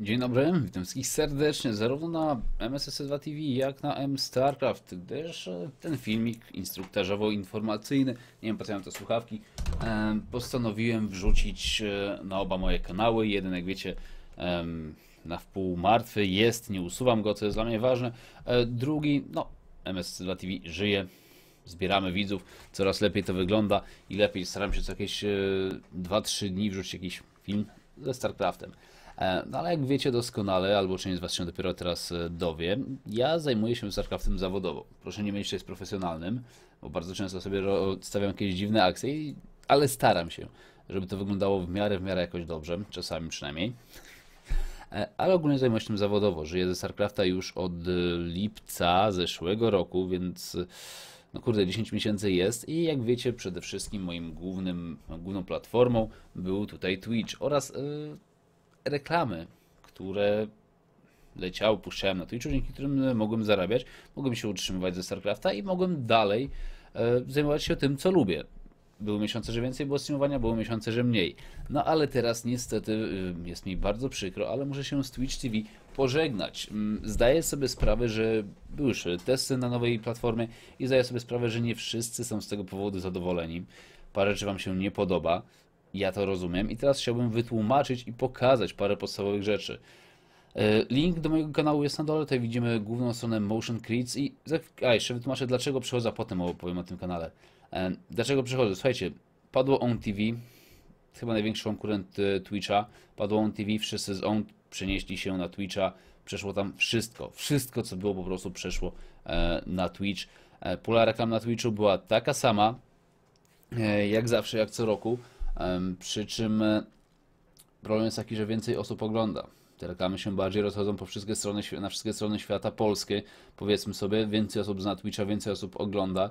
Dzień dobry, witam wszystkich serdecznie zarówno na MSS2 TV jak na M StarCraft, gdyż e, ten filmik instruktażowo-informacyjny, nie wiem po co te słuchawki, e, postanowiłem wrzucić e, na oba moje kanały. Jeden jak wiecie na wpół martwy jest, nie usuwam go, co jest dla mnie ważne. Drugi, no MSS2 TV żyje, zbieramy widzów, coraz lepiej to wygląda i lepiej staram się co jakieś 2-3 dni wrzucić jakiś film ze StarCraftem. E, no ale jak wiecie doskonale, albo część z Was się dopiero teraz e, dowie, ja zajmuję się StarCraftem zawodowo. Proszę nie mieć, że jest profesjonalnym, bo bardzo często sobie stawiam jakieś dziwne akcje, ale staram się, żeby to wyglądało w miarę, w miarę jakoś dobrze, czasami przynajmniej. E, ale ogólnie zajmuję się tym zawodowo. Żyję ze StarCrafta już od lipca zeszłego roku, więc no kurde, 10 miesięcy jest i jak wiecie, przede wszystkim moim głównym, główną platformą był tutaj Twitch oraz yy, reklamy, które leciały, puszczałem na Twitchu, dzięki którym e, mogłem zarabiać, mogłem się utrzymywać ze StarCrafta i mogłem dalej e, zajmować się tym, co lubię. Były miesiące, że więcej było streamowania, były miesiące, że mniej. No ale teraz niestety e, jest mi bardzo przykro, ale muszę się z Twitch TV pożegnać. Mm, zdaję sobie sprawę, że były już testy na nowej platformie i zdaję sobie sprawę, że nie wszyscy są z tego powodu zadowoleni. Parę rzeczy Wam się nie podoba. Ja to rozumiem i teraz chciałbym wytłumaczyć i pokazać parę podstawowych rzeczy. E, link do mojego kanału jest na dole, tutaj widzimy główną stronę Motion Creeds i a, jeszcze wytłumaczę dlaczego przychodzę, a potem opowiem o tym kanale. E, dlaczego przychodzę? Słuchajcie, padło On TV, chyba największy konkurent e, Twitcha, padło On TV, wszyscy z On przenieśli się na Twitcha, przeszło tam wszystko, wszystko co było po prostu przeszło na Twitch. Pula reklam na Twitchu była taka sama, jak zawsze, jak co roku, przy czym e, problem jest taki, że więcej osób ogląda. Te reklamy się bardziej rozchodzą po wszystkie strony, na wszystkie strony świata polskie, powiedzmy sobie, więcej osób zna Twitcha, więcej osób ogląda.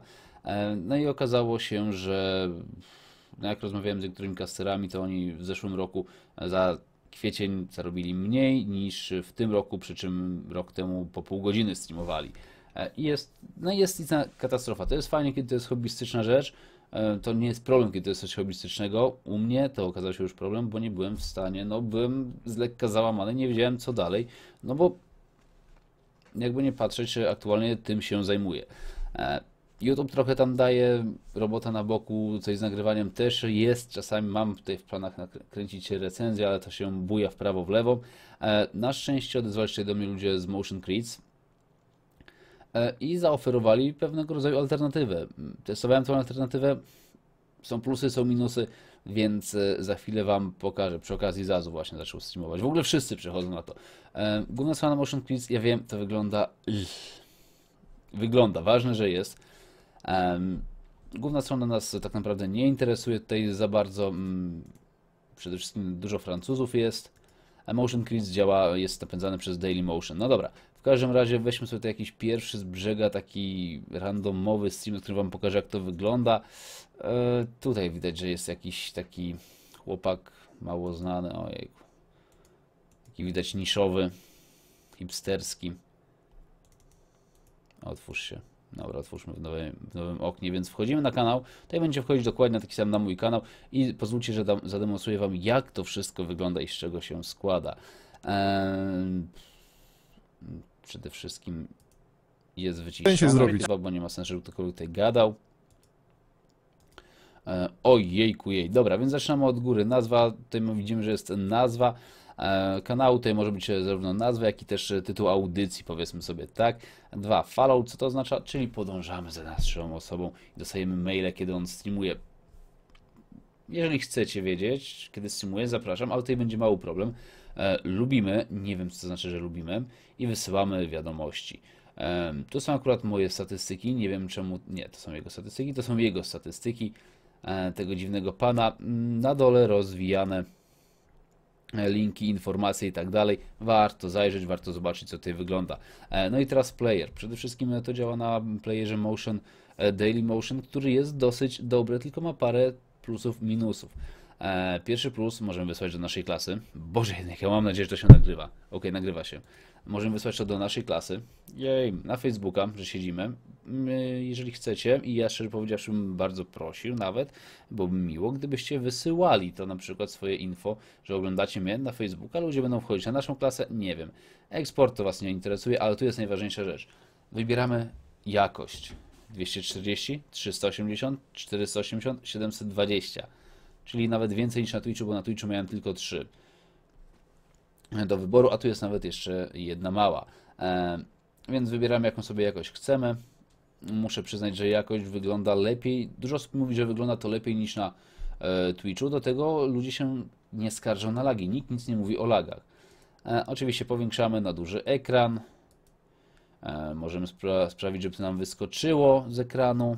No i okazało się, że no jak rozmawiałem z niektórymi kasterami, to oni w zeszłym roku e, za kwiecień zarobili mniej niż w tym roku, przy czym rok temu po pół godziny streamowali. E, I jest, no jest katastrofa. To jest fajnie, kiedy to jest hobbystyczna rzecz, E, to nie jest problem, kiedy to jest coś hobbystycznego. U mnie to okazał się już problem, bo nie byłem w stanie, no byłem z lekka załamany, nie wiedziałem co dalej, no bo jakby nie patrzeć, aktualnie tym się zajmuję. E, YouTube trochę tam daje, robota na boku, coś z nagrywaniem też jest. Czasami mam tutaj w planach nakręcić recenzję, ale to się buja w prawo, w lewo. E, na szczęście odezwali się do mnie ludzie z Motion Creeds, E, i zaoferowali pewnego rodzaju alternatywę. Testowałem tą alternatywę, są plusy, są minusy, więc e, za chwilę Wam pokażę. Przy okazji zazwyczaj właśnie zaczął streamować. W ogóle wszyscy przychodzą na to. E, główna strona Motion Quiz, ja wiem, to wygląda... Wygląda, ważne, że jest. Główna strona nas tak naprawdę nie interesuje tutaj za bardzo. Mm, przede wszystkim dużo Francuzów jest. Motion Quiz działa, jest napędzany przez Daily Motion. No dobra, każdym razie weźmy sobie jakiś pierwszy z brzega, taki randomowy stream, który wam pokaże jak to wygląda. E, tutaj widać, że jest jakiś taki chłopak mało znany, ojejku. Taki widać niszowy, hipsterski. Otwórz się. Dobra, otwórzmy w nowym, w nowym, oknie, więc wchodzimy na kanał. Tutaj będzie wchodzić dokładnie na taki sam na mój kanał i pozwólcie, że dam, zademonstruję Wam, jak to wszystko wygląda i z czego się składa. Eee przede wszystkim jest wyciszona. się zrobić. bo nie ma sensu, żeby ktokolwiek tutaj gadał. E, ojejku jej. Dobra, więc zaczynamy od góry. Nazwa, tutaj widzimy, że jest nazwa e, kanału. Tutaj może być e, zarówno nazwa, jak i też tytuł audycji, powiedzmy sobie tak. Dwa, follow, co to oznacza? Czyli podążamy za naszą osobą i dostajemy maile, kiedy on streamuje. Jeżeli chcecie wiedzieć, kiedy streamuję, zapraszam, ale tutaj będzie mały problem. E, lubimy, nie wiem co to znaczy, że lubimy, i wysyłamy wiadomości. E, to są akurat moje statystyki, nie wiem czemu, nie, to są jego statystyki, to są jego statystyki e, tego dziwnego pana. Mm, na dole rozwijane e, linki, informacje i tak dalej. Warto zajrzeć, warto zobaczyć, co tutaj wygląda. E, no i teraz player. Przede wszystkim to działa na playerze Motion e, Daily Motion, który jest dosyć dobry, tylko ma parę plusów, minusów. E, pierwszy plus możemy wysłać do naszej klasy. Boże, jednak ja mam nadzieję, że to się nagrywa. Ok, nagrywa się. Możemy wysłać to do naszej klasy. Jej, na Facebooka, że siedzimy. jeżeli chcecie, i ja szczerze powiedziawszy bym bardzo prosił nawet, bo miło, gdybyście wysyłali to na przykład swoje info, że oglądacie mnie na Facebooka, ludzie będą wchodzić na naszą klasę, nie wiem. Eksport to Was nie interesuje, ale tu jest najważniejsza rzecz. Wybieramy jakość. 240, 380, 480, 720. Czyli nawet więcej niż na Twitchu, bo na Twitchu miałem tylko 3 do wyboru, a tu jest nawet jeszcze jedna mała. E, więc wybieramy jaką sobie jakość chcemy. Muszę przyznać, że jakość wygląda lepiej. Dużo osób mówi, że wygląda to lepiej niż na e, Twitchu. Do tego ludzie się nie skarżą na lagi. Nikt nic nie mówi o lagach. E, oczywiście powiększamy na duży ekran. E, możemy spra sprawić, żeby to nam wyskoczyło z ekranu.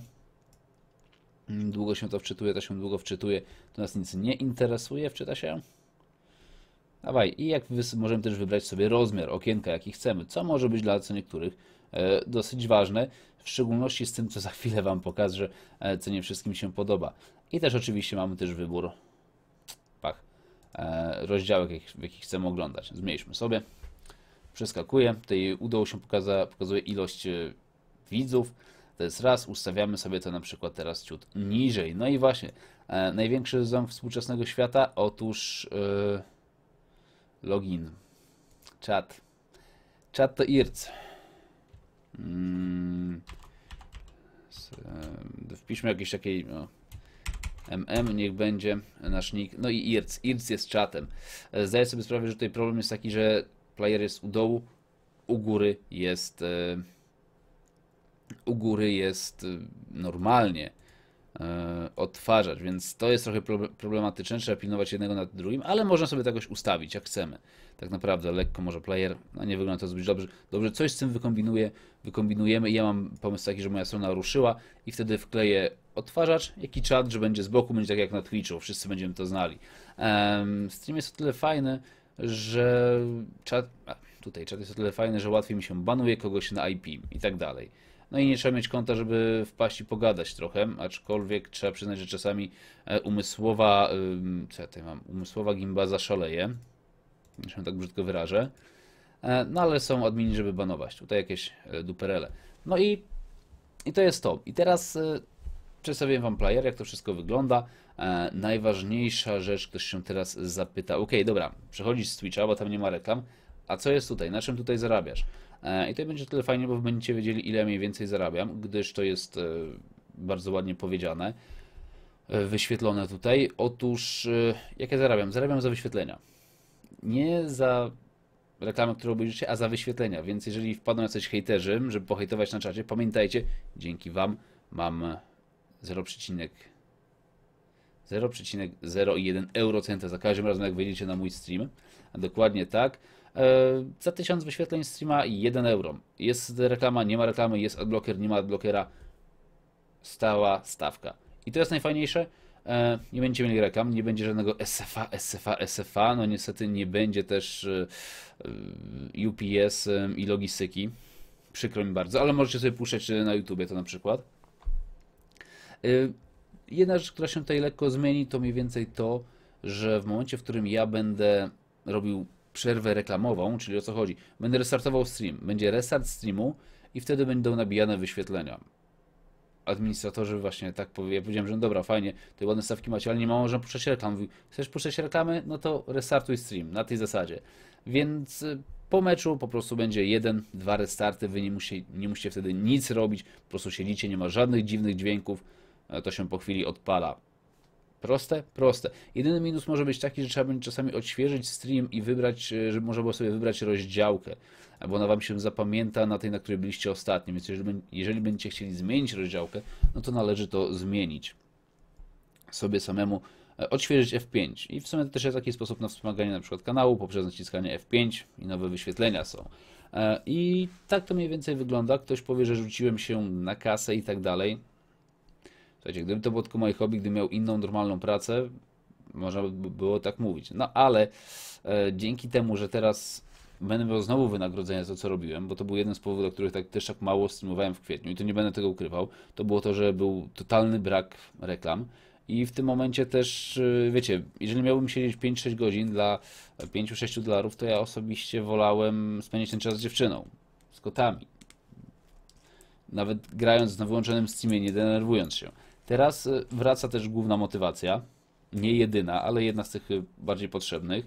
Mm, długo się to wczytuje, to się długo wczytuje. To nas nic nie interesuje, wczyta się. Dawaj. I jak możemy też wybrać sobie rozmiar okienka, jaki chcemy, co może być dla co niektórych e, dosyć ważne, w szczególności z tym, co za chwilę Wam pokażę, e, co nie wszystkim się podoba. I też oczywiście mamy też wybór pach, e, rozdziałek, w jakich chcemy oglądać. Zmniejszmy sobie przeskakuje. Tutaj udało się pokaza, pokazuje ilość e, widzów. To jest raz, ustawiamy sobie to na przykład teraz ciut niżej. No i właśnie, e, największy ząb współczesnego świata, otóż e, login, czat. Czat to IRC. Mm. E, wpiszmy jakiś takiej no, MM, niech będzie nasz nick. No i IRC. IRC jest czatem. E, zdaję sobie sprawę, że tutaj problem jest taki, że player jest u dołu, u góry jest e, u góry jest e, normalnie e, odtwarzacz, więc to jest trochę problematyczne, trzeba pilnować jednego nad drugim, ale można sobie to jakoś ustawić, jak chcemy. Tak naprawdę lekko może player, no nie wygląda to zbyt dobrze. Dobrze, coś z tym wykombinuję, wykombinujemy ja mam pomysł taki, że moja strona ruszyła i wtedy wkleję odtwarzacz, jak i czat, że będzie z boku, będzie tak jak na Twitchu, wszyscy będziemy to znali. Um, stream jest o tyle fajny, że czat, tutaj czat jest o tyle fajny, że łatwiej mi się banuje kogoś na IP i tak dalej. No i nie trzeba mieć konta, żeby wpaść i pogadać trochę, aczkolwiek trzeba przyznać, że czasami e, umysłowa, co ja tutaj mam, umysłowa gimbaza szaleje, się tak brzydko wyrażę, e, no ale są admini, żeby banować, tutaj jakieś e, duperele. No i, i to jest to. I teraz Przedstawiłem Wam player, jak to wszystko wygląda. E, najważniejsza rzecz, ktoś się teraz zapyta, ok, dobra, przechodzisz z Twitcha, bo tam nie ma reklam, a co jest tutaj, na czym tutaj zarabiasz? E, I to będzie tyle fajnie, bo będziecie wiedzieli, ile mniej więcej zarabiam, gdyż to jest e, bardzo ładnie powiedziane, e, wyświetlone tutaj. Otóż, e, ja zarabiam? Zarabiam za wyświetlenia. Nie za reklamę, którą obejrzycie, a za wyświetlenia. Więc jeżeli wpadną jacyś hejterzy, żeby pohejtować na czacie, pamiętajcie, dzięki Wam mam 0,01 eurocenta za każdym razem, jak wejdziecie na mój stream. dokładnie tak. E, za 1000 wyświetleń streama 1 euro. Jest reklama, nie ma reklamy, jest adblocker, nie ma adblockera. Stała stawka. I to jest najfajniejsze. E, nie będziecie mieli reklam, nie będzie żadnego SFA, SFA, SFA. No niestety nie będzie też e, UPS i logistyki. Przykro mi bardzo, ale możecie sobie puszczać na YouTubie to na przykład. Y, jedna rzecz, która się tutaj lekko zmieni, to mniej więcej to, że w momencie, w którym ja będę robił przerwę reklamową, czyli o co chodzi, będę restartował stream, będzie restart streamu i wtedy będą nabijane wyświetlenia. Administratorzy właśnie tak powiedzieli, ja powiedziałem, że no dobra, fajnie, te ładne stawki macie, ale nie ma można puszczać reklam. Mówi, chcesz puszczać reklamy? No to restartuj stream, na tej zasadzie. Więc y, po meczu po prostu będzie jeden, dwa restarty, wy nie, musi nie musicie wtedy nic robić, po prostu siedzicie, nie ma żadnych dziwnych dźwięków, E, to się po chwili odpala. Proste? Proste. Jedyny minus może być taki, że trzeba będzie czasami odświeżyć stream i wybrać, e, żeby można było sobie wybrać rozdziałkę, bo ona Wam się zapamięta na tej, na której byliście ostatnio, więc jeżeli, jeżeli będziecie chcieli zmienić rozdziałkę, no to należy to zmienić sobie samemu, e, odświeżyć F5. I w sumie to też jest taki sposób na wspomaganie na przykład kanału poprzez naciskanie F5 i nowe wyświetlenia są. I tak to mniej więcej wygląda. Ktoś powie, że rzuciłem się na kasę i tak dalej. Słuchajcie, gdybym to było tylko moje hobby, gdybym miał inną, normalną pracę, można by było tak mówić. No ale e, dzięki temu, że teraz będę miał znowu wynagrodzenie za to, co robiłem, bo to był jeden z powodów, dla których tak, też tak mało streamowałem w kwietniu i to nie będę tego ukrywał, to było to, że był totalny brak reklam. I w tym momencie też, e, wiecie, jeżeli miałbym siedzieć 5-6 godzin dla 5-6 dolarów, to ja osobiście wolałem spędzić ten czas z dziewczyną, z kotami. Nawet grając na wyłączonym streamie, nie denerwując się. Teraz y, wraca też główna motywacja, nie jedyna, ale jedna z tych y, bardziej potrzebnych,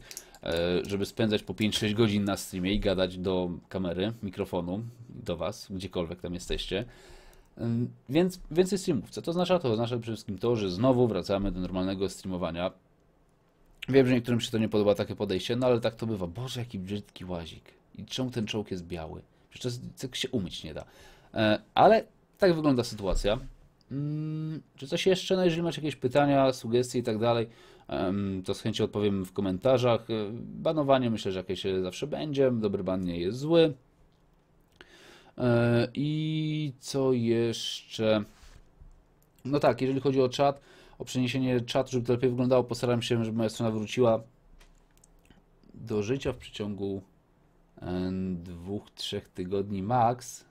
y, żeby spędzać po 5-6 godzin na streamie i gadać do kamery, mikrofonu, do Was, gdziekolwiek tam jesteście. Więc więcej streamów. Co to oznacza? To oznacza przede wszystkim to, że znowu wracamy do normalnego streamowania. Wiem, że niektórym się to nie podoba takie podejście, no ale tak to bywa. Boże, jaki brzydki łazik. I czemu ten czołg jest biały? Przecież to jest, się umyć nie da. E, ale tak wygląda sytuacja. Mm, czy coś jeszcze? No jeżeli macie jakieś pytania, sugestie i tak dalej, to z chęcią odpowiem w komentarzach. E, banowanie myślę, że jakieś zawsze będzie. Dobry ban nie jest zły. E, I co jeszcze? No tak, jeżeli chodzi o czat, o przeniesienie czatu, żeby to lepiej wyglądało, postaram się, żeby moja strona wróciła do życia w przeciągu dwóch, trzech tygodni max.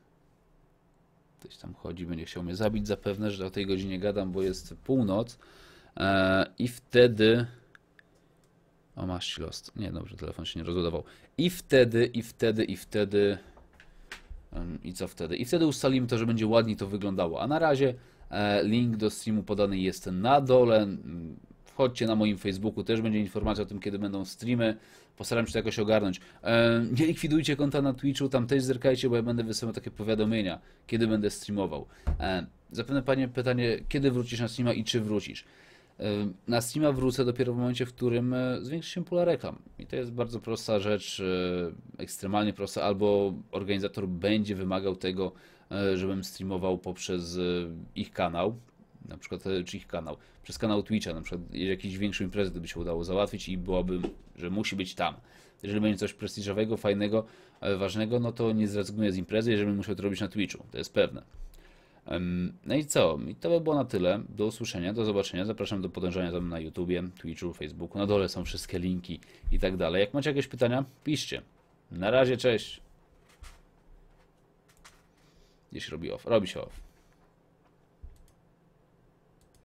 Ktoś tam chodzi, będzie chciał mnie zabić zapewne, że o tej godzinie gadam, bo jest północ. E, I wtedy... O, masz lost. Nie, dobrze, telefon się nie rozładował. I wtedy, i wtedy, i wtedy... I co wtedy? I wtedy ustalimy to, że będzie ładniej to wyglądało. A na razie e, link do streamu podany jest na dole chodźcie na moim Facebooku, też będzie informacja o tym, kiedy będą streamy. Postaram się to jakoś ogarnąć. E, nie likwidujcie konta na Twitchu, tam też zerkajcie, bo ja będę wysyłał takie powiadomienia, kiedy będę streamował. E, zapewne Panie pytanie, kiedy wrócisz na streama i czy wrócisz? E, na streama wrócę dopiero w momencie, w którym zwiększy się pula reklam. I to jest bardzo prosta rzecz, ekstremalnie prosta, albo organizator będzie wymagał tego, żebym streamował poprzez ich kanał, na przykład e, czy ich kanał, przez kanał Twitcha, na przykład jakieś większą imprezę, gdyby się udało załatwić i byłabym, że musi być tam. Jeżeli będzie coś prestiżowego, fajnego, e, ważnego, no to nie zrezygnuję z imprezy, jeżeli muszę to robić na Twitchu, to jest pewne. No i co? I to by było na tyle. Do usłyszenia, do zobaczenia. Zapraszam do podążania tam na YouTubie, Twitchu, Facebooku. Na dole są wszystkie linki i tak dalej. Jak macie jakieś pytania, piszcie. Na razie, cześć. Gdzieś robi off. Robi się off.